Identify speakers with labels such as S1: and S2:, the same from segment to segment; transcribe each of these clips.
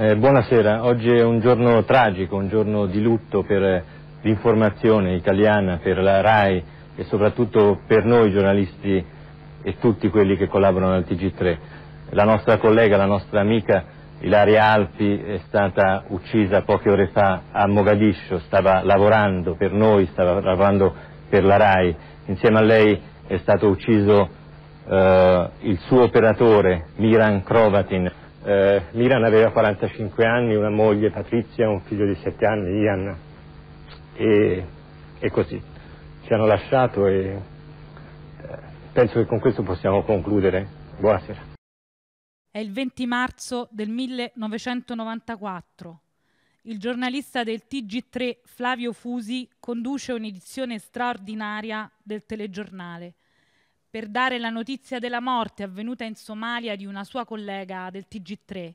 S1: Eh, buonasera, oggi è un giorno tragico, un giorno di lutto per l'informazione italiana, per la RAI e soprattutto per noi giornalisti e tutti quelli che collaborano al TG3. La nostra collega, la nostra amica Ilaria Alpi è stata uccisa poche ore fa a Mogadiscio, stava lavorando per noi, stava lavorando per la RAI. Insieme a lei è stato ucciso eh, il suo operatore Miran Krovatin. Eh, Miran aveva 45 anni, una moglie Patrizia, un figlio di 7 anni, Ian, e, e così. Ci hanno lasciato e eh, penso che con questo possiamo concludere. Buonasera. È il 20 marzo del 1994. Il giornalista del TG3 Flavio Fusi conduce un'edizione straordinaria del telegiornale per dare la notizia della morte avvenuta in Somalia di una sua collega del TG3,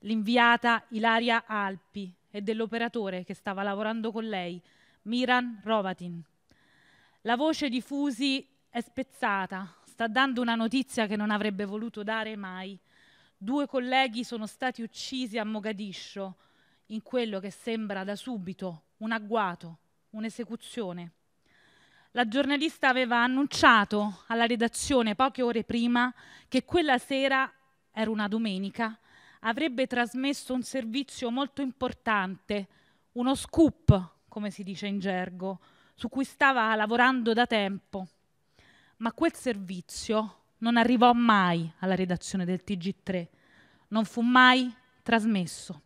S1: l'inviata Ilaria Alpi e dell'operatore che stava lavorando con lei, Miran Rovatin. La voce di Fusi è spezzata, sta dando una notizia che non avrebbe voluto dare mai. Due colleghi sono stati uccisi a Mogadiscio in quello che sembra da subito un agguato, un'esecuzione la giornalista aveva annunciato alla redazione poche ore prima che quella sera, era una domenica, avrebbe trasmesso un servizio molto importante, uno scoop, come si dice in gergo, su cui stava lavorando da tempo. Ma quel servizio non arrivò mai alla redazione del TG3, non fu mai trasmesso.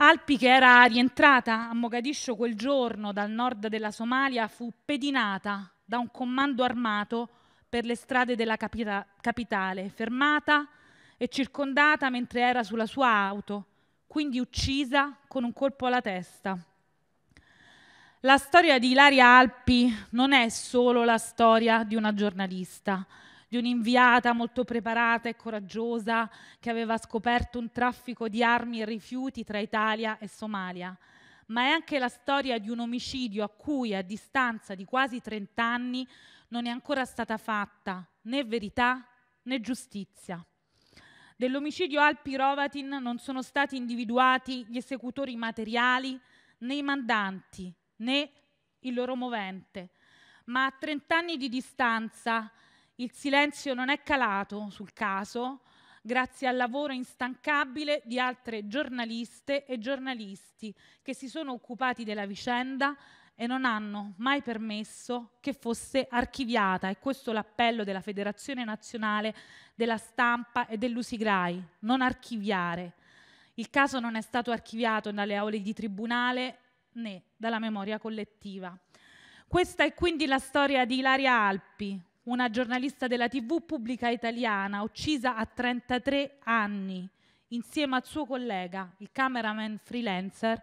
S1: Alpi, che era rientrata a Mogadiscio quel giorno dal nord della Somalia, fu pedinata da un comando armato per le strade della capita capitale, fermata e circondata mentre era sulla sua auto, quindi uccisa con un colpo alla testa. La storia di Ilaria Alpi non è solo la storia di una giornalista, di un'inviata molto preparata e coraggiosa che aveva scoperto un traffico di armi e rifiuti tra Italia e Somalia, ma è anche la storia di un omicidio a cui a distanza di quasi 30 anni non è ancora stata fatta né verità né giustizia. Dell'omicidio Alpi Rovatin non sono stati individuati gli esecutori materiali né i mandanti né il loro movente, ma a 30 anni di distanza il silenzio non è calato sul caso grazie al lavoro instancabile di altre giornaliste e giornalisti che si sono occupati della vicenda e non hanno mai permesso che fosse archiviata. E questo l'appello della Federazione Nazionale della Stampa e dell'Usigrai, non archiviare. Il caso non è stato archiviato dalle aule di tribunale né dalla memoria collettiva. Questa è quindi la storia di Ilaria Alpi, una giornalista della TV pubblica italiana, uccisa a 33 anni insieme al suo collega, il cameraman freelancer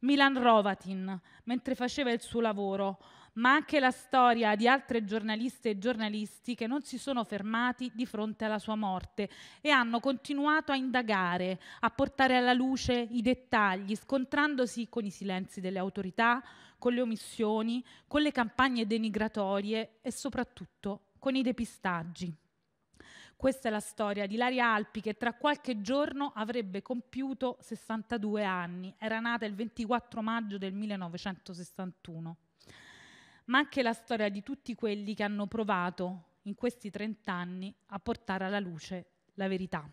S1: Milan Rovatin, mentre faceva il suo lavoro ma anche la storia di altre giornaliste e giornalisti che non si sono fermati di fronte alla sua morte e hanno continuato a indagare, a portare alla luce i dettagli, scontrandosi con i silenzi delle autorità, con le omissioni, con le campagne denigratorie e soprattutto con i depistaggi. Questa è la storia di Laria Alpi che tra qualche giorno avrebbe compiuto 62 anni. Era nata il 24 maggio del 1961 ma anche la storia di tutti quelli che hanno provato in questi 30 anni a portare alla luce la verità.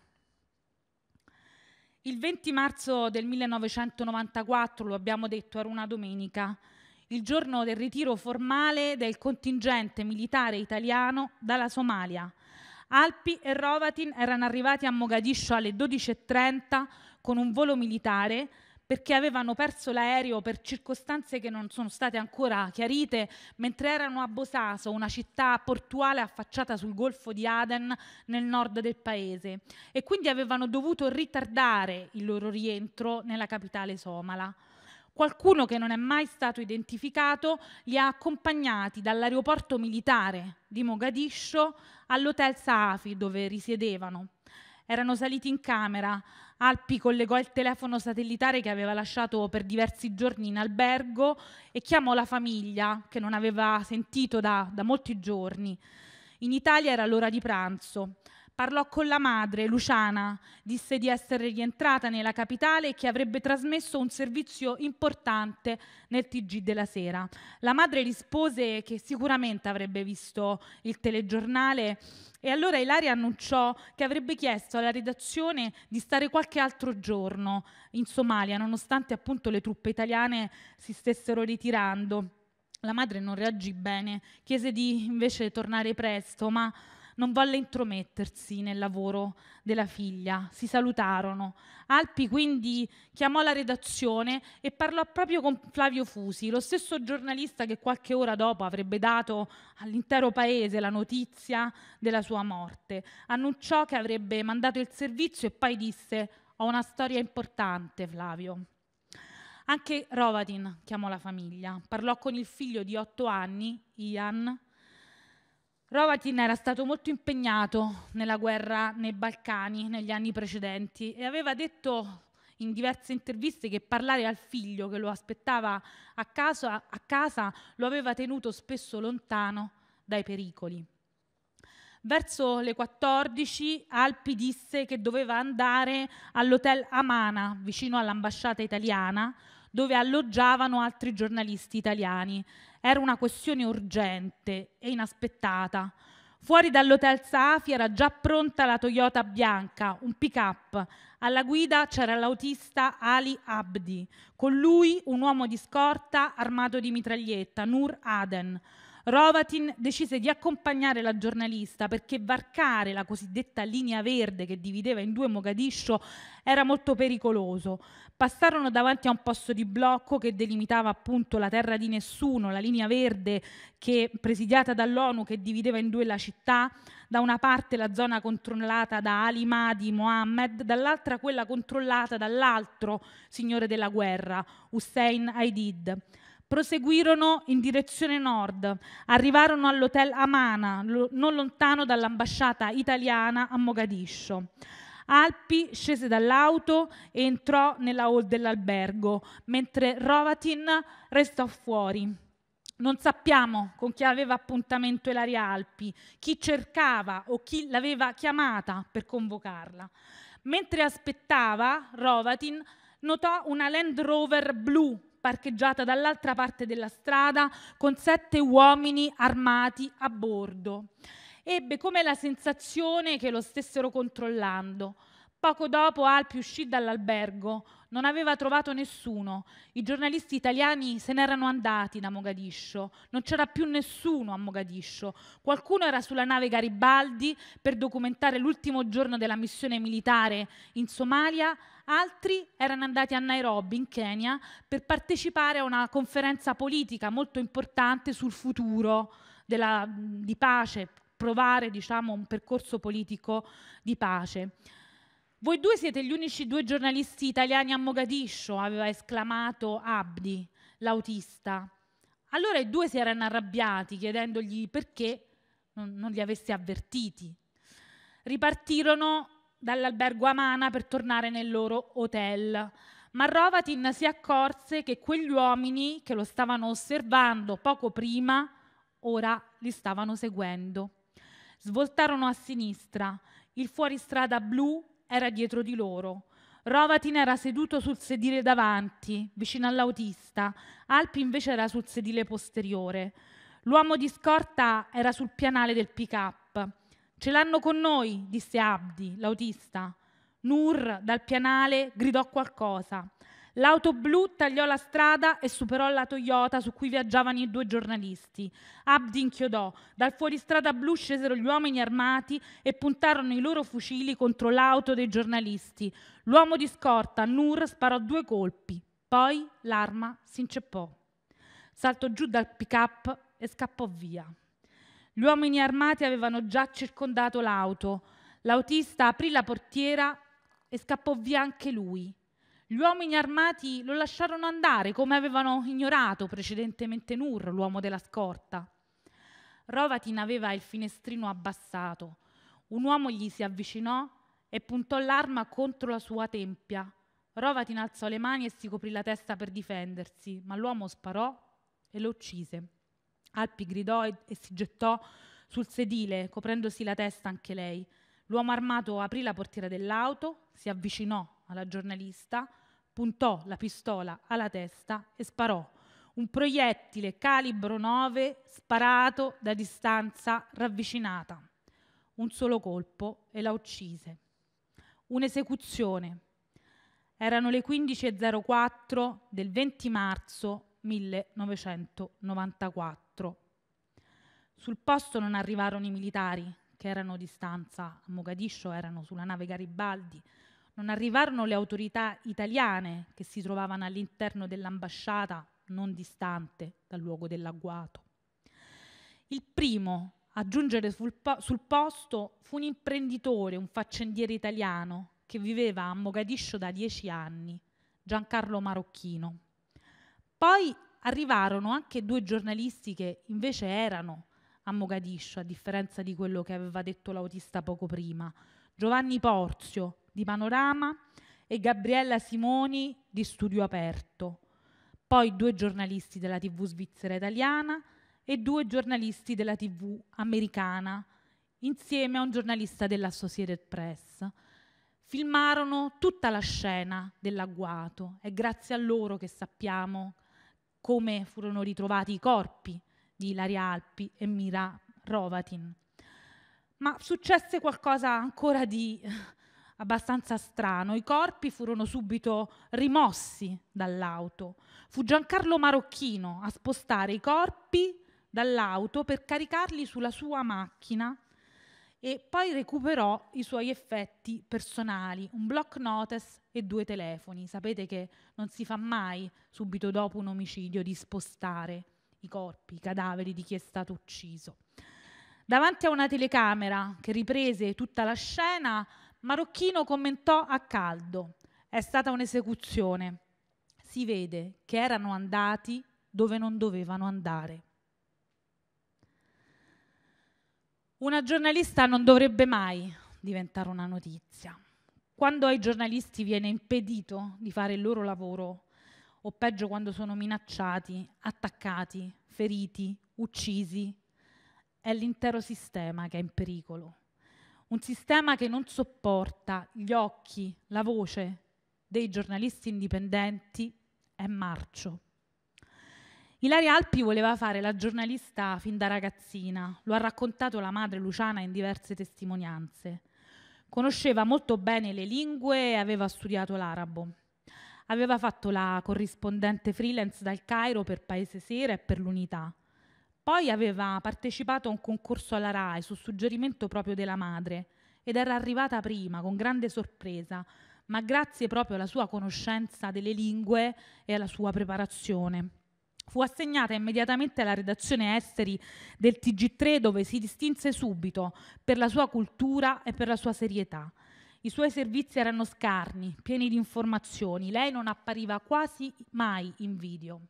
S1: Il 20 marzo del 1994, lo abbiamo detto, era una domenica, il giorno del ritiro formale del contingente militare italiano dalla Somalia. Alpi e Rovatin erano arrivati a Mogadiscio alle 12.30 con un volo militare perché avevano perso l'aereo per circostanze che non sono state ancora chiarite, mentre erano a Bosaso, una città portuale affacciata sul golfo di Aden nel nord del paese, e quindi avevano dovuto ritardare il loro rientro nella capitale somala. Qualcuno che non è mai stato identificato li ha accompagnati dall'aeroporto militare di Mogadiscio all'hotel Safi dove risiedevano. Erano saliti in camera, Alpi collegò il telefono satellitare che aveva lasciato per diversi giorni in albergo e chiamò la famiglia che non aveva sentito da, da molti giorni. In Italia era l'ora di pranzo. Parlò con la madre, Luciana, disse di essere rientrata nella capitale e che avrebbe trasmesso un servizio importante nel TG della sera. La madre rispose che sicuramente avrebbe visto il telegiornale e allora Ilaria annunciò che avrebbe chiesto alla redazione di stare qualche altro giorno in Somalia, nonostante appunto le truppe italiane si stessero ritirando. La madre non reagì bene, chiese di invece tornare presto, ma non volle intromettersi nel lavoro della figlia. Si salutarono. Alpi quindi chiamò la redazione e parlò proprio con Flavio Fusi, lo stesso giornalista che qualche ora dopo avrebbe dato all'intero paese la notizia della sua morte. Annunciò che avrebbe mandato il servizio e poi disse ho una storia importante, Flavio. Anche Rovatin chiamò la famiglia, parlò con il figlio di otto anni, Ian, Rovatin era stato molto impegnato nella guerra nei Balcani negli anni precedenti e aveva detto in diverse interviste che parlare al figlio che lo aspettava a casa, a casa lo aveva tenuto spesso lontano dai pericoli. Verso le 14 Alpi disse che doveva andare all'hotel Amana, vicino all'ambasciata italiana, dove alloggiavano altri giornalisti italiani era una questione urgente e inaspettata. Fuori dall'hotel Safi era già pronta la Toyota bianca, un pick-up. Alla guida c'era l'autista Ali Abdi. Con lui un uomo di scorta armato di mitraglietta, Nur Aden. Rovatin decise di accompagnare la giornalista perché varcare la cosiddetta linea verde che divideva in due Mogadiscio era molto pericoloso. Passarono davanti a un posto di blocco che delimitava appunto la terra di nessuno, la linea verde che, presidiata dall'ONU che divideva in due la città, da una parte la zona controllata da Ali Mahdi Mohammed, dall'altra quella controllata dall'altro signore della guerra, Hussein Aidid. Proseguirono in direzione nord, arrivarono all'hotel Amana, lo, non lontano dall'ambasciata italiana a Mogadiscio. Alpi scese dall'auto e entrò nella hall dell'albergo, mentre Rovatin restò fuori. Non sappiamo con chi aveva appuntamento Ilaria Alpi, chi cercava o chi l'aveva chiamata per convocarla. Mentre aspettava, Rovatin notò una Land Rover blu parcheggiata dall'altra parte della strada con sette uomini armati a bordo. Ebbe come la sensazione che lo stessero controllando. Poco dopo Alpi uscì dall'albergo, non aveva trovato nessuno. I giornalisti italiani se n'erano andati da Mogadiscio, non c'era più nessuno a Mogadiscio. Qualcuno era sulla nave Garibaldi per documentare l'ultimo giorno della missione militare in Somalia, altri erano andati a Nairobi, in Kenya, per partecipare a una conferenza politica molto importante sul futuro della, di pace, provare diciamo, un percorso politico di pace. Voi due siete gli unici due giornalisti italiani a Mogadiscio, aveva esclamato Abdi, l'autista. Allora i due si erano arrabbiati chiedendogli perché non, non li avesse avvertiti. Ripartirono dall'albergo Amana per tornare nel loro hotel. Ma Rovatin si accorse che quegli uomini che lo stavano osservando poco prima, ora li stavano seguendo. Svoltarono a sinistra. Il fuoristrada blu era dietro di loro. Rovatin era seduto sul sedile davanti, vicino all'autista, Alpi invece era sul sedile posteriore. L'uomo di scorta era sul pianale del pick-up. Ce l'hanno con noi, disse Abdi, l'autista. Nur dal pianale gridò qualcosa. L'auto blu tagliò la strada e superò la Toyota su cui viaggiavano i due giornalisti. Abdi inchiodò. Dal fuoristrada blu scesero gli uomini armati e puntarono i loro fucili contro l'auto dei giornalisti. L'uomo di scorta, Nur, sparò due colpi. Poi l'arma si inceppò. Saltò giù dal pick-up e scappò via. Gli uomini armati avevano già circondato l'auto. L'autista aprì la portiera e scappò via anche lui. Gli uomini armati lo lasciarono andare come avevano ignorato precedentemente Nur, l'uomo della scorta. Rovatin aveva il finestrino abbassato. Un uomo gli si avvicinò e puntò l'arma contro la sua tempia. Rovatin alzò le mani e si coprì la testa per difendersi, ma l'uomo sparò e lo uccise. Alpi gridò e, e si gettò sul sedile, coprendosi la testa anche lei. L'uomo armato aprì la portiera dell'auto, si avvicinò alla giornalista, puntò la pistola alla testa e sparò. Un proiettile calibro 9 sparato da distanza ravvicinata. Un solo colpo e la uccise. Un'esecuzione. Erano le 15.04 del 20 marzo 1994. Sul posto non arrivarono i militari, che erano a distanza a Mogadiscio, erano sulla nave Garibaldi, non arrivarono le autorità italiane che si trovavano all'interno dell'ambasciata non distante dal luogo dell'agguato. Il primo a giungere sul, po- sul posto fu un imprenditore, un faccendiere italiano che viveva a Mogadiscio da dieci anni, Giancarlo Marocchino. Poi arrivarono anche due giornalisti che invece erano a Mogadiscio, a differenza di quello che aveva detto l'autista poco prima, Giovanni Porzio di Panorama e Gabriella Simoni di Studio Aperto, poi due giornalisti della TV svizzera italiana e due giornalisti della TV americana, insieme a un giornalista della Associated Press. Filmarono tutta la scena dell'agguato. È grazie a loro che sappiamo come furono ritrovati i corpi di Ilaria Alpi e Mira Rovatin. Ma successe qualcosa ancora di abbastanza strano. I corpi furono subito rimossi dall'auto. Fu Giancarlo Marocchino a spostare i corpi dall'auto per caricarli sulla sua macchina e poi recuperò i suoi effetti personali, un block notice e due telefoni. Sapete che non si fa mai subito dopo un omicidio di spostare i corpi, i cadaveri di chi è stato ucciso. Davanti a una telecamera che riprese tutta la scena, Marocchino commentò a caldo: È stata un'esecuzione. Si vede che erano andati dove non dovevano andare. Una giornalista non dovrebbe mai diventare una notizia. Quando ai giornalisti viene impedito di fare il loro lavoro, o peggio quando sono minacciati, attaccati, feriti, uccisi, è l'intero sistema che è in pericolo un sistema che non sopporta gli occhi, la voce dei giornalisti indipendenti è marcio. Ilaria Alpi voleva fare la giornalista fin da ragazzina, lo ha raccontato la madre Luciana in diverse testimonianze. Conosceva molto bene le lingue e aveva studiato l'arabo. Aveva fatto la corrispondente freelance dal Cairo per Paese Sera e per l'Unità poi aveva partecipato a un concorso alla RAI su suggerimento proprio della madre ed era arrivata prima con grande sorpresa, ma grazie proprio alla sua conoscenza delle lingue e alla sua preparazione. Fu assegnata immediatamente alla redazione esteri del TG3 dove si distinse subito per la sua cultura e per la sua serietà. I suoi servizi erano scarni, pieni di informazioni, lei non appariva quasi mai in video.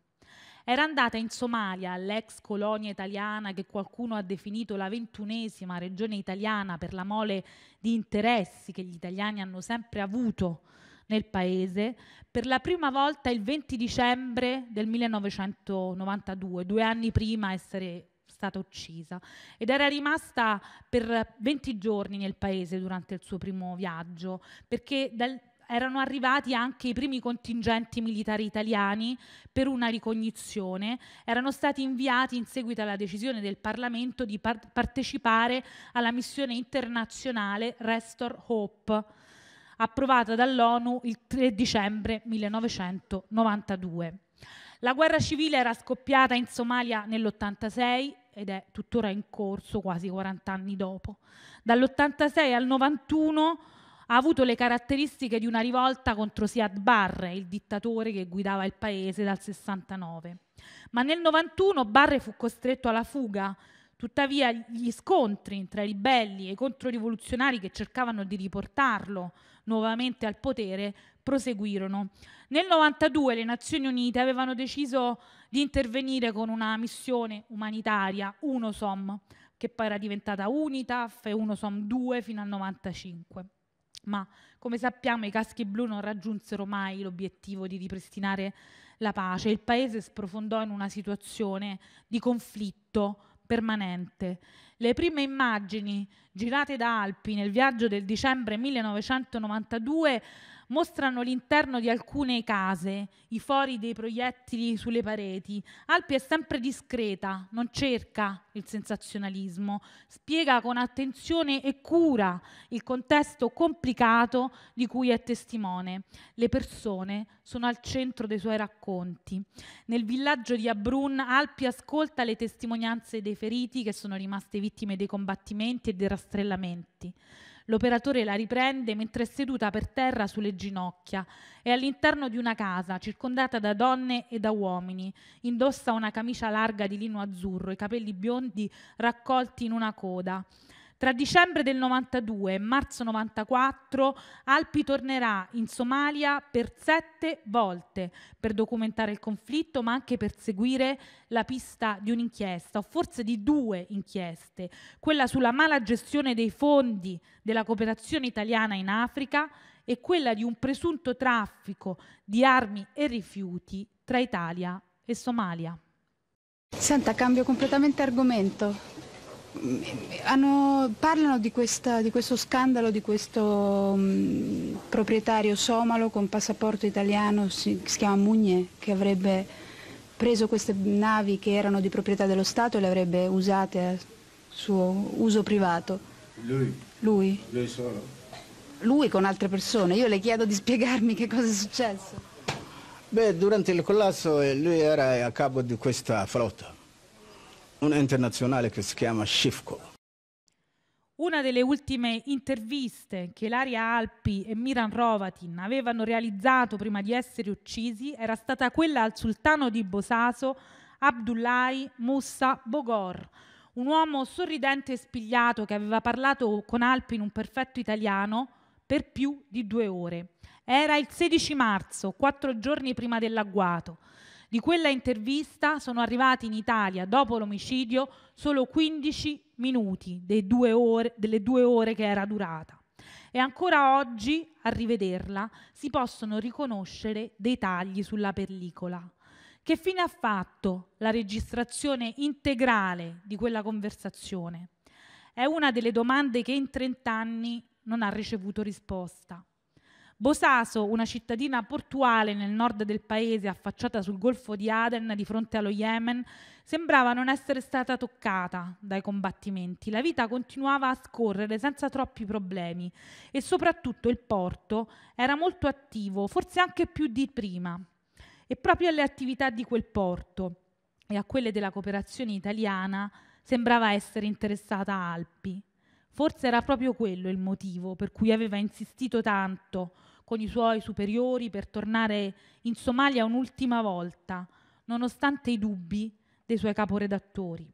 S1: Era andata in Somalia, l'ex colonia italiana che qualcuno ha definito la ventunesima regione italiana per la mole di interessi che gli italiani hanno sempre avuto nel paese, per la prima volta il 20 dicembre del 1992, due anni prima essere stata uccisa ed era rimasta per 20 giorni nel paese durante il suo primo viaggio perché dal erano arrivati anche i primi contingenti militari italiani per una ricognizione, erano stati inviati in seguito alla decisione del Parlamento di par- partecipare alla missione internazionale Restore Hope, approvata dall'ONU il 3 dicembre 1992. La guerra civile era scoppiata in Somalia nell'86 ed è tuttora in corso quasi 40 anni dopo. Dall'86 al 91 ha avuto le caratteristiche di una rivolta contro Siad Barre, il dittatore che guidava il paese dal 69. Ma nel 91 Barre fu costretto alla fuga. Tuttavia gli scontri tra i ribelli e i controrivoluzionari che cercavano di riportarlo nuovamente al potere proseguirono. Nel 92 le Nazioni Unite avevano deciso di intervenire con una missione umanitaria, UNOSOM, che poi era diventata UNITAF e UNOSOM 2 fino al 95 ma come sappiamo i caschi blu non raggiunsero mai l'obiettivo di ripristinare la pace. Il paese sprofondò in una situazione di conflitto permanente. Le prime immagini girate da Alpi nel viaggio del dicembre 1992 mostrano l'interno di alcune case, i fori dei proiettili sulle pareti. Alpi è sempre discreta, non cerca il sensazionalismo, spiega con attenzione e cura il contesto complicato di cui è testimone. Le persone sono al centro dei suoi racconti. Nel villaggio di Abrun, Alpi ascolta le testimonianze dei feriti che sono rimaste vittime dei combattimenti e dei rastrellamenti. L'operatore la riprende mentre è seduta per terra sulle ginocchia. È all'interno di una casa, circondata da donne e da uomini. Indossa una camicia larga di lino azzurro, i capelli biondi raccolti in una coda. Tra dicembre del 92 e marzo 94 Alpi tornerà in Somalia per sette volte per documentare il conflitto ma anche per seguire la pista di un'inchiesta o forse di due inchieste, quella sulla mala gestione dei fondi della cooperazione italiana in Africa e quella di un presunto traffico di armi e rifiuti tra Italia e Somalia. Senta, cambio completamente argomento hanno, parlano di, questa, di, questo scandalo di questo mh, mm, proprietario somalo con passaporto italiano, si, si chiama Mugne, che avrebbe preso queste navi che erano di proprietà dello Stato e le avrebbe usate a suo uso privato. Lui? Lui. Lui solo? Lui con altre persone. Io le chiedo di spiegarmi che cosa è successo. Beh, durante il collasso eh, lui era a capo di questa flotta un internazionale che si chiama Shifko. Una delle ultime interviste che Laria Alpi e Miran Rovatin avevano realizzato prima di essere uccisi era stata quella al sultano di Bosaso, Abdullahi Moussa Bogor, un uomo sorridente e spigliato che aveva parlato con Alpi in un perfetto italiano per più di due ore. Era il 16 marzo, quattro giorni prima dell'agguato. Di quella intervista sono arrivati in Italia, dopo l'omicidio, solo 15 minuti due ore, delle due ore che era durata. E ancora oggi, a rivederla, si possono riconoscere dei tagli sulla pellicola. Che fine ha fatto la registrazione integrale di quella conversazione? È una delle domande che in 30 anni non ha ricevuto risposta. Bosaso, una cittadina portuale nel nord del paese affacciata sul golfo di Aden di fronte allo Yemen, sembrava non essere stata toccata dai combattimenti. La vita continuava a scorrere senza troppi problemi e soprattutto il porto era molto attivo, forse anche più di prima. E proprio alle attività di quel porto e a quelle della cooperazione italiana sembrava essere interessata Alpi. Forse era proprio quello il motivo per cui aveva insistito tanto con i suoi superiori per tornare in Somalia un'ultima volta, nonostante i dubbi dei suoi caporedattori.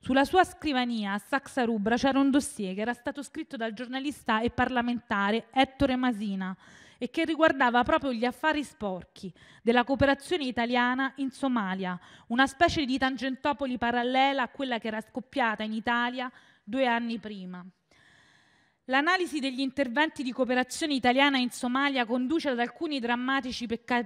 S1: Sulla sua scrivania a Saxa Rubra c'era un dossier che era stato scritto dal giornalista e parlamentare Ettore Masina e che riguardava proprio gli affari sporchi della cooperazione italiana in Somalia, una specie di tangentopoli parallela a quella che era scoppiata in Italia due anni prima. L'analisi degli interventi di cooperazione italiana in Somalia conduce ad alcuni drammatici pecca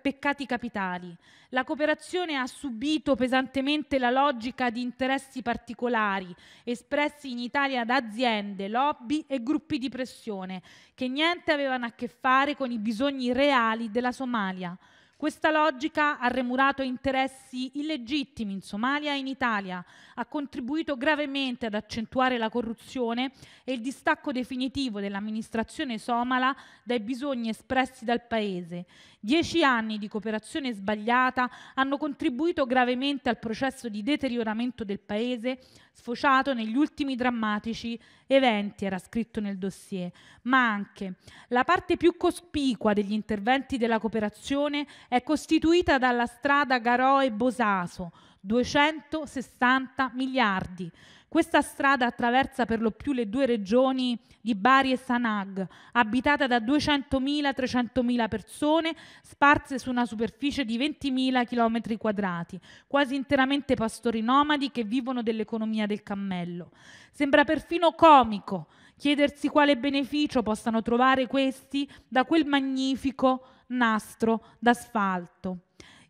S1: peccati capitali. La cooperazione ha subito pesantemente la logica di interessi particolari espressi in Italia da aziende, lobby e gruppi di pressione che niente avevano a che fare con i bisogni reali della Somalia. Questa logica ha remurato interessi illegittimi in Somalia e in Italia, ha contribuito gravemente ad accentuare la corruzione e il distacco definitivo dell'amministrazione somala dai bisogni espressi dal Paese, Dieci anni di cooperazione sbagliata hanno contribuito gravemente al processo di deterioramento del Paese, sfociato negli ultimi drammatici eventi, era scritto nel dossier, ma anche la parte più cospicua degli interventi della cooperazione è costituita dalla strada Garoe-Bosaso, 260 miliardi, questa strada attraversa per lo più le due regioni di Bari e Sanag, abitata da 200.000-300.000 persone, sparse su una superficie di 20.000 km quadrati, quasi interamente pastori nomadi che vivono dell'economia del cammello. Sembra perfino comico chiedersi quale beneficio possano trovare questi da quel magnifico nastro d'asfalto.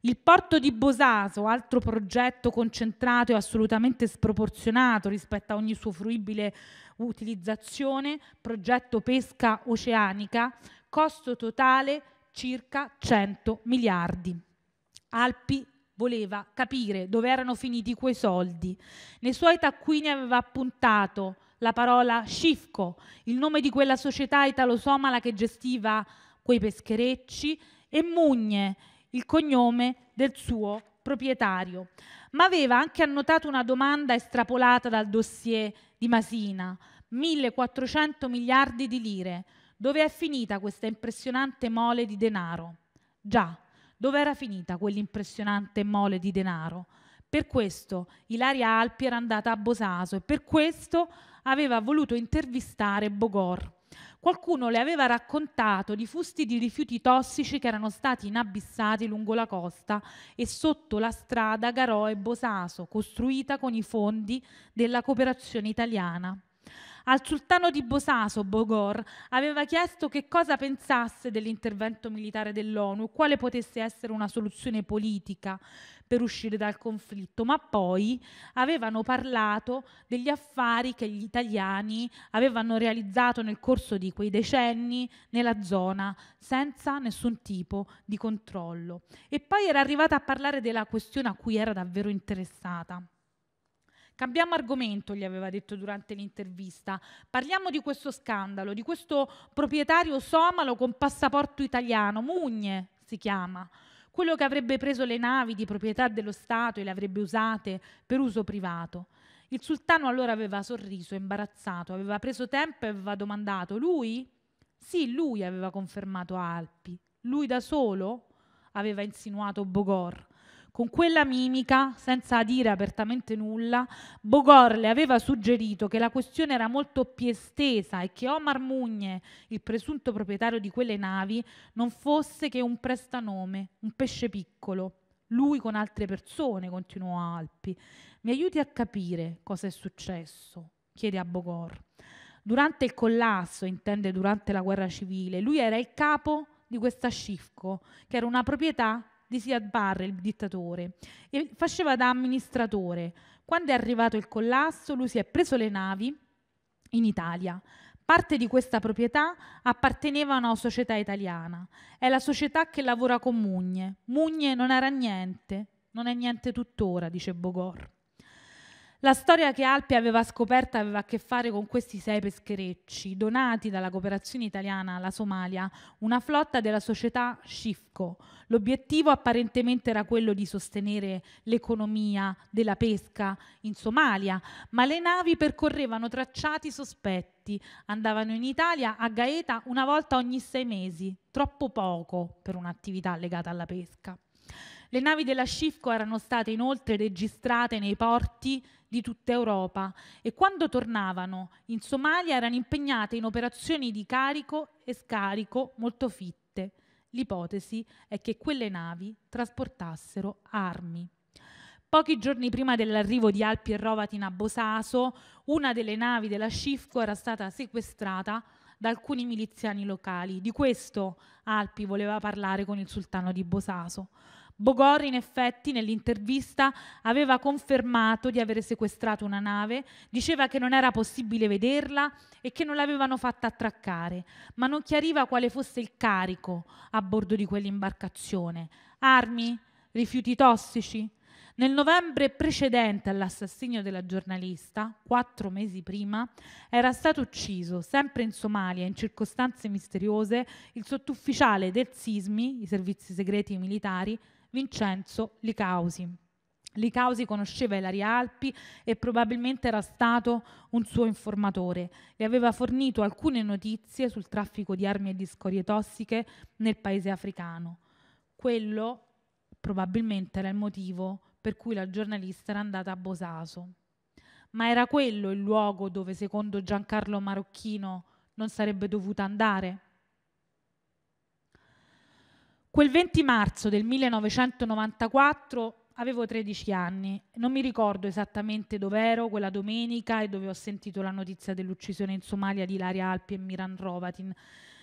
S1: Il porto di Bosaso, altro progetto concentrato e assolutamente sproporzionato rispetto a ogni suo fruibile utilizzazione, progetto pesca oceanica, costo totale circa 100 miliardi. Alpi voleva capire dove erano finiti quei soldi. Nei suoi taccuini aveva appuntato la parola Scifco, il nome di quella società italo-somala che gestiva quei pescherecci, e Mugne, il cognome del suo proprietario, ma aveva anche annotato una domanda estrapolata dal dossier di Masina, 1400 miliardi di lire. Dove è finita questa impressionante mole di denaro? Già, dove era finita quell'impressionante mole di denaro? Per questo Ilaria Alpi era andata a Bosaso e per questo aveva voluto intervistare Bogor. Qualcuno le aveva raccontato di fusti di rifiuti tossici che erano stati inabissati lungo la costa e sotto la strada Garò e Bosaso, costruita con i fondi della cooperazione italiana. Al sultano di Bosaso, Bogor, aveva chiesto che cosa pensasse dell'intervento militare dell'ONU quale potesse essere una soluzione politica per uscire dal conflitto, ma poi avevano parlato degli affari che gli italiani avevano realizzato nel corso di quei decenni nella zona senza nessun tipo di controllo. E poi era arrivata a parlare della questione a cui era davvero interessata Cambiamo argomento, gli aveva detto durante l'intervista. Parliamo di questo scandalo, di questo proprietario somalo con passaporto italiano, Mugne si chiama quello che avrebbe preso le navi di proprietà dello Stato e le avrebbe usate per uso privato. Il sultano allora aveva sorriso, imbarazzato, aveva preso tempo e aveva domandato lui? Sì, lui aveva confermato Alpi. Lui da solo? aveva insinuato Bogor. Con quella mimica, senza dire apertamente nulla, Bogor le aveva suggerito che la questione era molto più estesa e che Omar Mugne, il presunto proprietario di quelle navi, non fosse che un prestanome, un pesce piccolo. Lui con altre persone, continuò Alpi. Mi aiuti a capire cosa è successo, chiede a Bogor. Durante il collasso, intende durante la guerra civile, lui era il capo di questa Scifco, che era una proprietà di Siad Barre, il dittatore, e faceva da amministratore. Quando è arrivato il collasso, lui si è preso le navi in Italia. Parte di questa proprietà apparteneva a una società italiana. È la società che lavora con Mugne. Mugne non era niente, non è niente tuttora, dice Bogor. La storia che Alpi aveva scoperta aveva a che fare con questi sei pescherecci, donati dalla cooperazione italiana alla Somalia, una flotta della società Scifco. L'obiettivo apparentemente era quello di sostenere l'economia della pesca in Somalia, ma le navi percorrevano tracciati sospetti, andavano in Italia a Gaeta una volta ogni sei mesi, troppo poco per un'attività legata alla pesca. Le navi della Scifco erano state inoltre registrate nei porti di tutta Europa e quando tornavano in Somalia erano impegnate in operazioni di carico e scarico molto fitte. L'ipotesi è che quelle navi trasportassero armi. Pochi giorni prima dell'arrivo di Alpi e Rovatin a Bosaso, una delle navi della Scifco era stata sequestrata da alcuni miliziani locali. Di questo Alpi voleva parlare con il sultano di Bosaso. Bogor, in effetti, nell'intervista aveva confermato di avere sequestrato una nave, diceva che non era possibile vederla e che non l'avevano fatta attraccare, ma non chiariva quale fosse il carico a bordo di quell'imbarcazione. Armi? Rifiuti tossici? Nel novembre precedente all'assassinio della giornalista, quattro mesi prima, era stato ucciso, sempre in Somalia, in circostanze misteriose, il sottufficiale del SISMI, i servizi segreti militari, Vincenzo Licausi. Licausi conosceva Ilaria Alpi e probabilmente era stato un suo informatore. Le aveva fornito alcune notizie sul traffico di armi e di scorie tossiche nel paese africano. Quello probabilmente era il motivo per cui la giornalista era andata a Bosaso. Ma era quello il luogo dove, secondo Giancarlo Marocchino, non sarebbe dovuta andare? Quel 20 marzo del 1994 avevo 13 anni, non mi ricordo esattamente dove ero quella domenica e dove ho sentito la notizia dell'uccisione in Somalia di Ilaria Alpi e Miran Rovatin.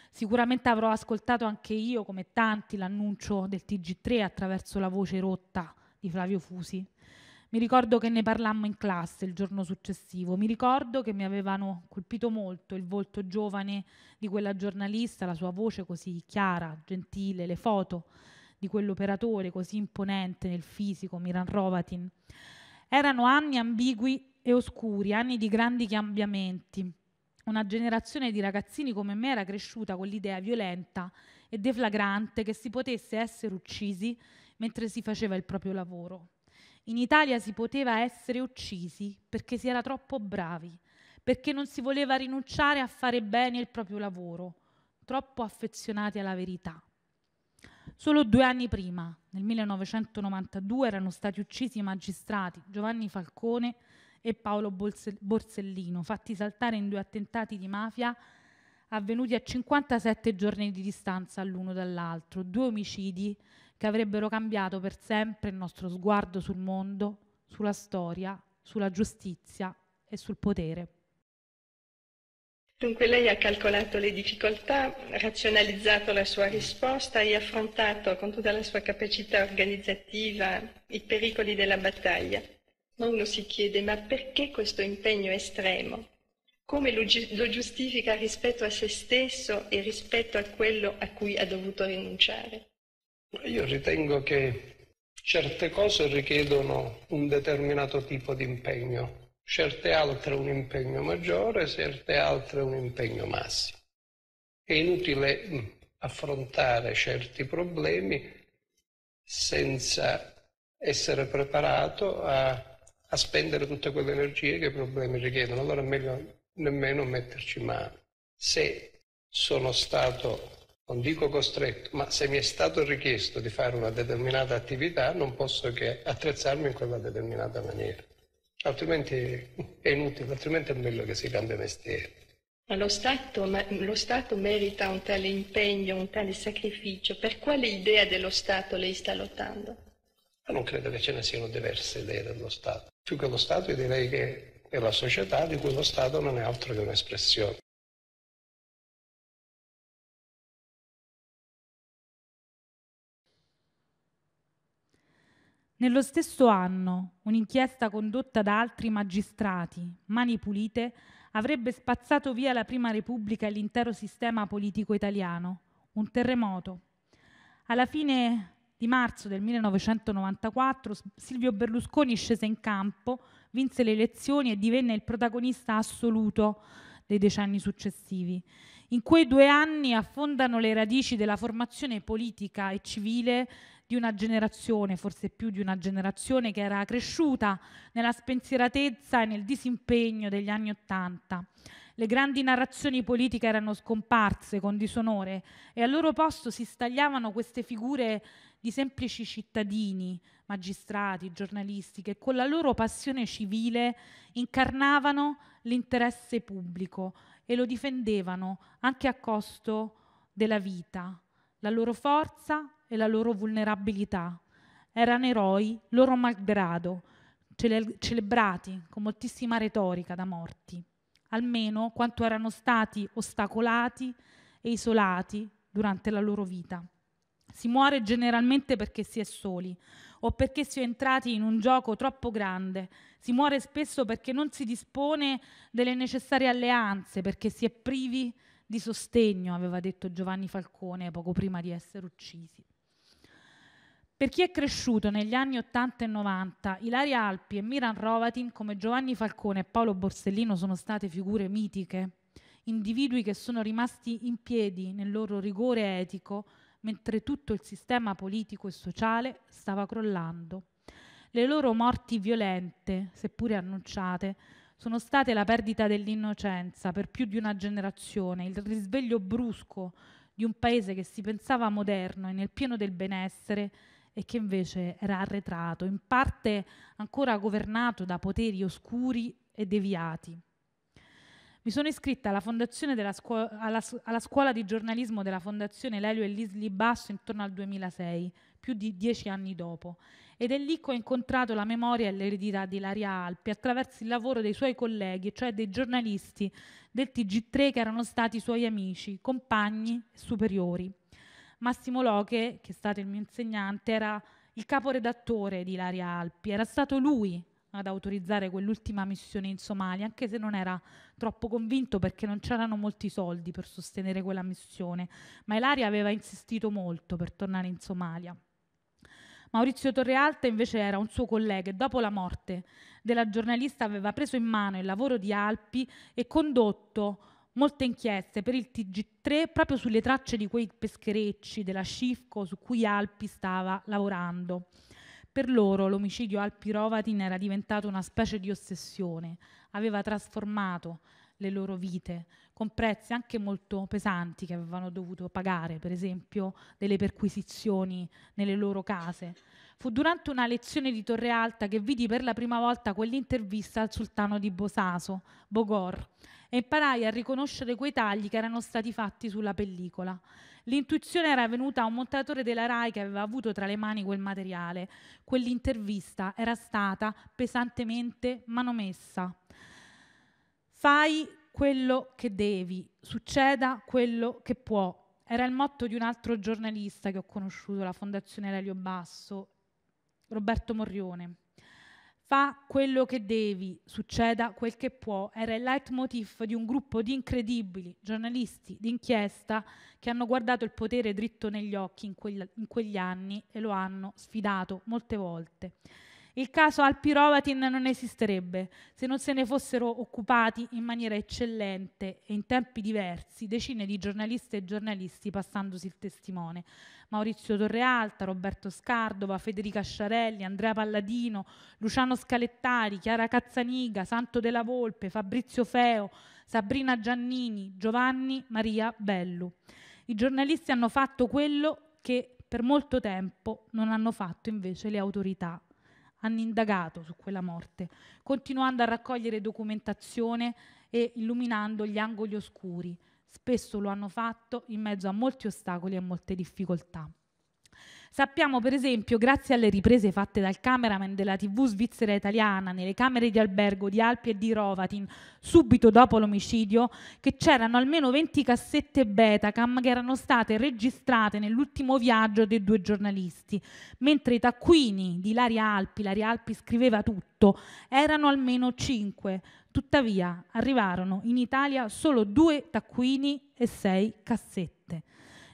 S1: Sicuramente avrò ascoltato anche io, come tanti, l'annuncio del TG3 attraverso la voce rotta di Flavio Fusi. Mi ricordo che ne parlammo in classe il giorno successivo, mi ricordo che mi avevano colpito molto il volto giovane di quella giornalista, la sua voce così chiara, gentile, le foto di quell'operatore così imponente nel fisico, Miran Rovatin. Erano anni ambigui e oscuri, anni di grandi cambiamenti. Una generazione di ragazzini come me era cresciuta con l'idea violenta e deflagrante che si potesse essere uccisi mentre si faceva il proprio lavoro. In Italia si poteva essere uccisi perché si era troppo bravi, perché non si voleva rinunciare a fare bene il proprio lavoro, troppo affezionati alla verità. Solo due anni prima, nel 1992, erano stati uccisi i magistrati Giovanni Falcone e Paolo Borsellino, fatti saltare in due attentati di mafia avvenuti a 57 giorni di distanza l'uno dall'altro, due omicidi che avrebbero cambiato per sempre il nostro sguardo sul mondo, sulla storia, sulla giustizia e sul potere. Dunque lei ha calcolato le difficoltà, razionalizzato la sua risposta e affrontato con tutta la sua capacità organizzativa i pericoli della battaglia. Ma uno si chiede ma perché questo impegno estremo? Come lo, gi- lo giustifica rispetto a se stesso e rispetto a quello a cui ha dovuto rinunciare? Io ritengo che certe cose richiedono un determinato tipo di impegno, certe altre un impegno maggiore, certe altre un impegno massimo. È inutile mm, affrontare certi problemi senza essere preparato a, a spendere tutte quelle energie che i problemi richiedono. Allora è meglio nemmeno metterci mano. Se sono stato non dico costretto, ma se mi è stato richiesto di fare una determinata attività non posso che attrezzarmi in quella determinata maniera, altrimenti è inutile, altrimenti è meglio che si cambia mestiere. Ma lo Stato, ma lo Stato merita un tale impegno, un tale sacrificio, per quale idea dello Stato lei sta lottando? Ma non credo che ce ne siano diverse idee dello Stato. Più che lo Stato io direi che è la società di cui lo Stato non è altro che un'espressione. Nello stesso anno, un'inchiesta condotta da altri magistrati, Mani Pulite, avrebbe spazzato via la Prima Repubblica e l'intero sistema politico italiano, un terremoto. Alla fine di marzo del 1994 Silvio Berlusconi scese in campo, vinse le elezioni e divenne il protagonista assoluto dei decenni successivi. In quei due anni affondano le radici della formazione politica e civile di una generazione, forse più di una generazione, che era cresciuta nella spensieratezza e nel disimpegno degli anni Ottanta. Le grandi narrazioni politiche erano scomparse con disonore e al loro posto si stagliavano queste figure di semplici cittadini, magistrati, giornalisti, che con la loro passione civile incarnavano l'interesse pubblico e lo difendevano anche a costo della vita, la loro forza e la loro vulnerabilità. Erano eroi, loro malgrado, cele- celebrati con moltissima retorica da morti, almeno quanto erano stati ostacolati e isolati durante la loro vita. Si muore generalmente perché si è soli, o perché si è entrati in un gioco troppo grande. Si muore spesso perché non si dispone delle necessarie alleanze, perché si è privi di sostegno, aveva detto Giovanni Falcone poco prima di essere uccisi. Per chi è cresciuto negli anni 80 e 90, Ilaria Alpi e Miran Rovatin, come Giovanni Falcone e Paolo Borsellino, sono state figure mitiche, individui che sono rimasti in piedi nel loro rigore etico, mentre tutto il sistema politico e sociale stava crollando. Le loro morti violente, seppure annunciate, sono state la perdita dell'innocenza per più di una generazione, il risveglio brusco di un paese che si pensava moderno e nel pieno del benessere e che invece era arretrato, in parte ancora governato da poteri oscuri e deviati. Mi sono iscritta alla, scuola, alla, alla scuola di giornalismo della Fondazione Lelio e Lisli Basso intorno al 2006, più di dieci anni dopo. Ed è lì che ho incontrato la memoria e l'eredità di Laria Alpi attraverso il lavoro dei suoi colleghi, cioè dei giornalisti del TG3 che erano stati suoi amici, compagni e superiori. Massimo Loche, che è stato il mio insegnante, era il caporedattore di Laria Alpi, era stato lui ad autorizzare quell'ultima missione in Somalia, anche se non era troppo convinto perché non c'erano molti soldi per sostenere quella missione, ma Ilaria aveva insistito molto per tornare in Somalia. Maurizio Torrealta invece era un suo collega e dopo la morte della giornalista aveva preso in mano il lavoro di Alpi e condotto molte inchieste per il TG3 proprio sulle tracce di quei pescherecci della Scifco su cui Alpi stava lavorando. Per loro l'omicidio al Pirovatin era diventato una specie di ossessione, aveva trasformato le loro vite, con prezzi anche molto pesanti che avevano dovuto pagare, per esempio delle perquisizioni nelle loro case. Fu durante una lezione di Torre Alta che vidi per la prima volta quell'intervista al sultano di Bosaso, Bogor, e imparai a riconoscere quei tagli che erano stati fatti sulla pellicola. L'intuizione era venuta a un montatore della RAI che aveva avuto tra le mani quel materiale. Quell'intervista era stata pesantemente manomessa. Fai quello che devi, succeda quello che può. Era il motto di un altro giornalista che ho conosciuto, la Fondazione Lelio Basso, Roberto Morrione. Fa quello che devi, succeda quel che può, era il leitmotiv di un gruppo di incredibili giornalisti d'inchiesta che hanno guardato il potere dritto negli occhi in, quel, in quegli anni e lo hanno sfidato molte volte il caso Alpi Rovatin non esisterebbe se non se ne fossero occupati in maniera eccellente e in tempi diversi decine di giornaliste e giornalisti passandosi il testimone. Maurizio Torrealta, Roberto Scardova, Federica Sciarelli, Andrea Palladino, Luciano Scalettari, Chiara Cazzaniga, Santo della Volpe, Fabrizio Feo, Sabrina Giannini, Giovanni Maria Bellu. I giornalisti hanno fatto quello che per molto tempo non hanno fatto invece le autorità hanno indagato su quella morte, continuando a raccogliere documentazione e illuminando gli angoli oscuri. Spesso lo hanno fatto in mezzo a molti ostacoli e molte difficoltà. Sappiamo per esempio, grazie alle riprese fatte dal cameraman della TV svizzera italiana nelle camere di albergo di Alpi e di Rovatin, subito dopo l'omicidio, che c'erano almeno 20 cassette Betacam che erano state registrate nell'ultimo viaggio dei due giornalisti, mentre i taccuini di Laria Alpi, Laria Alpi scriveva tutto, erano almeno 5. Tuttavia arrivarono in Italia solo due taccuini e sei cassette.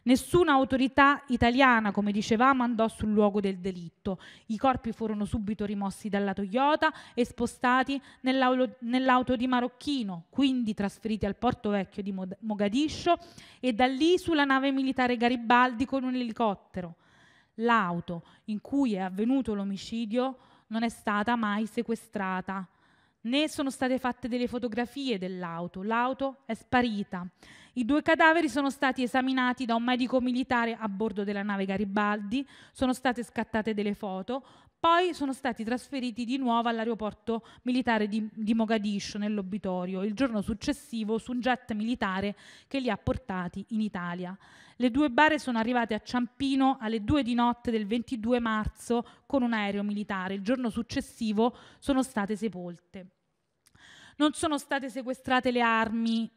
S1: Nessuna autorità italiana, come dicevamo, andò sul luogo del delitto. I corpi furono subito rimossi dalla Toyota e spostati nell'auto di Marocchino, quindi trasferiti al porto vecchio di Mogadiscio e da lì sulla nave militare Garibaldi con un elicottero. L'auto in cui è avvenuto l'omicidio non è stata mai sequestrata né sono state fatte delle fotografie dell'auto, l'auto è sparita. I due cadaveri sono stati esaminati da un medico militare a bordo della nave Garibaldi, sono state scattate delle foto, poi sono stati trasferiti di nuovo all'aeroporto militare di, di Mogadiscio nell'obitorio il giorno successivo su un jet militare che li ha portati in Italia. Le due bare sono arrivate a Ciampino alle 2 di notte del 22 marzo con un aereo militare. Il giorno successivo sono state sepolte. Non sono state sequestrate le armi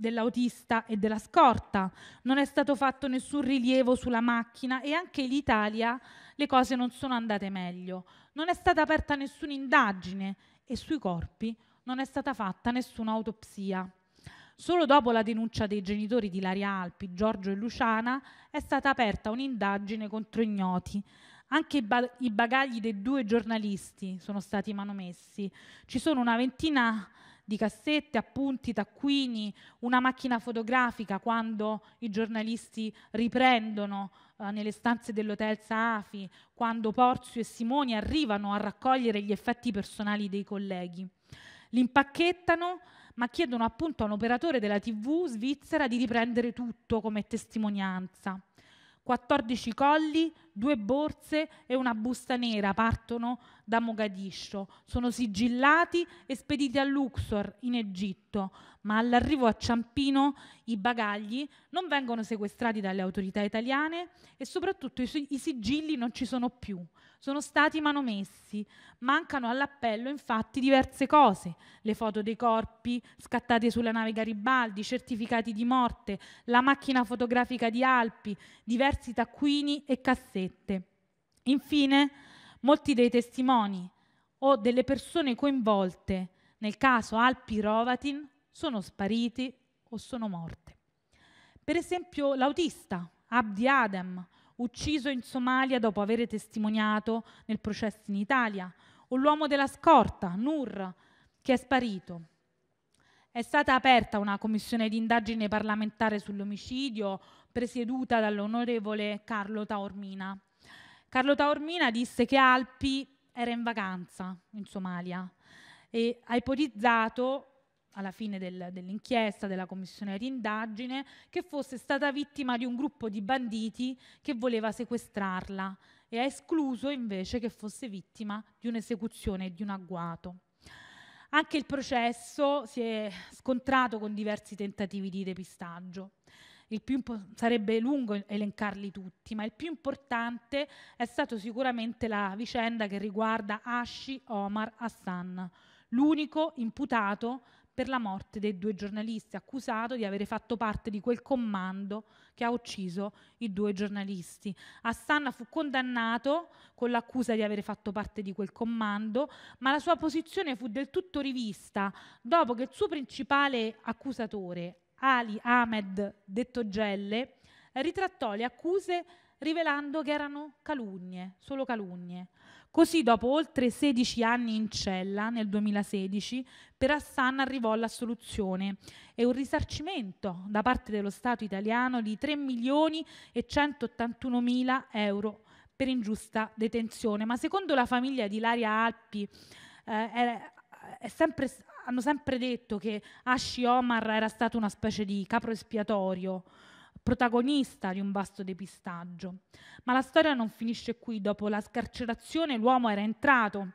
S1: dell'autista e della scorta, non è stato fatto nessun rilievo sulla macchina e anche in Italia le cose non sono andate meglio, non è stata aperta nessuna indagine e sui corpi non è stata fatta nessuna autopsia. Solo dopo la denuncia dei genitori di Laria Alpi, Giorgio e Luciana, è stata aperta un'indagine contro ignoti. Anche i, ba- i, bagagli dei due giornalisti sono stati manomessi. Ci sono una ventina di di cassette, appunti, taccuini, una macchina fotografica quando i giornalisti riprendono eh, nelle stanze dell'hotel Saafi, quando Porzio e Simoni arrivano a raccogliere gli effetti personali dei colleghi. L'impacchettano, ma chiedono appunto a un operatore della TV svizzera di riprendere tutto come testimonianza. 14 colli, due borse e una busta nera partono da Mogadiscio. Sono sigillati e spediti a Luxor, in Egitto, ma all'arrivo a Ciampino i bagagli non vengono sequestrati dalle autorità italiane e soprattutto i, i sigilli non ci sono più. Sono stati manomessi. Mancano all'appello infatti diverse cose, le foto dei corpi scattate sulla nave Garibaldi, certificati di morte, la macchina fotografica di Alpi, diversi taccuini e cassette dette. Infine, molti dei testimoni o delle persone coinvolte nel caso Alpi Rovatin sono spariti o sono morte. Per esempio l'autista Abdi Adem, ucciso in Somalia dopo aver testimoniato nel processo in Italia, o l'uomo della scorta, Nur, che è sparito. È stata aperta una commissione di indagine parlamentare sull'omicidio presieduta dall'onorevole Carlo Taormina. Carlo Taormina disse che Alpi era in vacanza in Somalia e ha ipotizzato alla fine del, dell'inchiesta della commissione di indagine che fosse stata vittima di un gruppo di banditi che voleva sequestrarla e ha escluso invece che fosse vittima di un'esecuzione e di un agguato. Anche il processo si è scontrato con diversi tentativi di depistaggio impo- sarebbe lungo elencarli tutti, ma il più importante è stato sicuramente la vicenda che riguarda Ashi Omar Hassan, l'unico imputato per la morte dei due giornalisti, accusato di avere fatto parte di quel comando che ha ucciso i due giornalisti. Hassan fu condannato con l'accusa di avere fatto parte di quel comando, ma la sua posizione fu del tutto rivista dopo che il suo principale accusatore, Ali Ahmed, detto Gelle, ritrattò le accuse rivelando che erano calunnie, solo calunnie. Così, dopo oltre 16 anni in cella, nel 2016, per Hassan arrivò l'assoluzione e un risarcimento da parte dello Stato italiano di 3 milioni e 181 mila euro per ingiusta detenzione. Ma secondo la famiglia di Laria Alpi, eh, è, eh, è sempre hanno sempre detto che Ashi Omar era stato una specie di capro espiatorio, protagonista di un vasto depistaggio. Ma la storia non finisce qui. Dopo la scarcerazione l'uomo era entrato,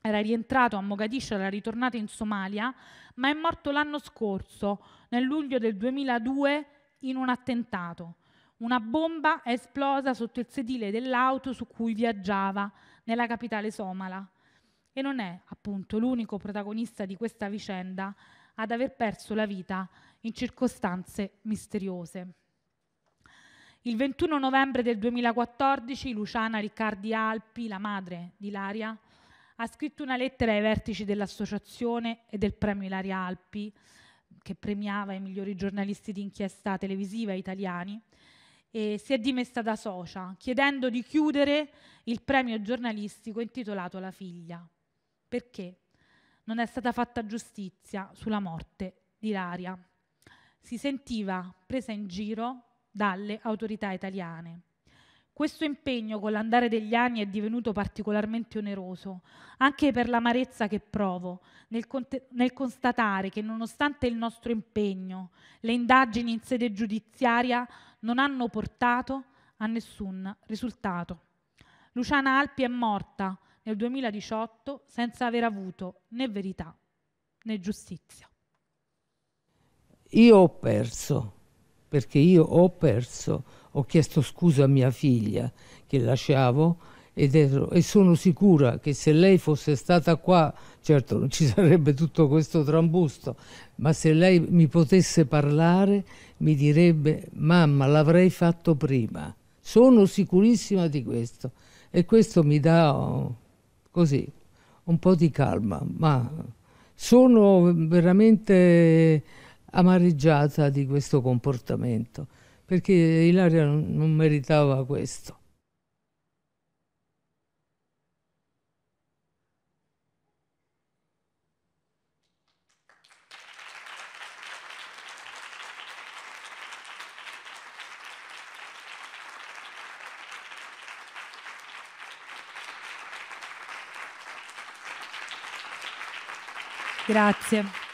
S1: era rientrato a Mogadiscio, era ritornato in Somalia, ma è morto l'anno scorso, nel luglio del 2002, in un attentato. Una bomba è esplosa sotto il sedile dell'auto su cui viaggiava nella capitale somala e non è appunto l'unico protagonista di questa vicenda ad aver perso la vita in circostanze misteriose. Il 21 novembre del 2014 Luciana Riccardi Alpi, la madre di Laria, ha scritto una lettera ai vertici dell'associazione e del premio Ilaria Alpi, che premiava i migliori giornalisti di inchiesta televisiva italiani, e si è dimessa da socia, chiedendo di chiudere il premio giornalistico intitolato La figlia perché non è stata fatta giustizia sulla morte di Laria. Si sentiva presa in giro dalle autorità italiane. Questo impegno con l'andare degli anni è divenuto particolarmente oneroso, anche per l'amarezza che provo nel, nel, constatare che nonostante il nostro impegno, le indagini in sede giudiziaria non hanno portato a nessun risultato. Luciana Alpi è morta nel 2018 senza aver avuto né verità né giustizia. Io ho perso, perché io ho perso, ho chiesto scusa a mia figlia che lasciavo ero, e sono sicura che se lei fosse stata qua, certo non ci sarebbe tutto questo trambusto, ma se lei mi potesse parlare mi direbbe mamma l'avrei fatto prima, sono sicurissima di questo e questo mi dà così, un po' di calma, ma sono veramente amareggiata di questo comportamento, perché Ilaria non meritava questo. Grazie.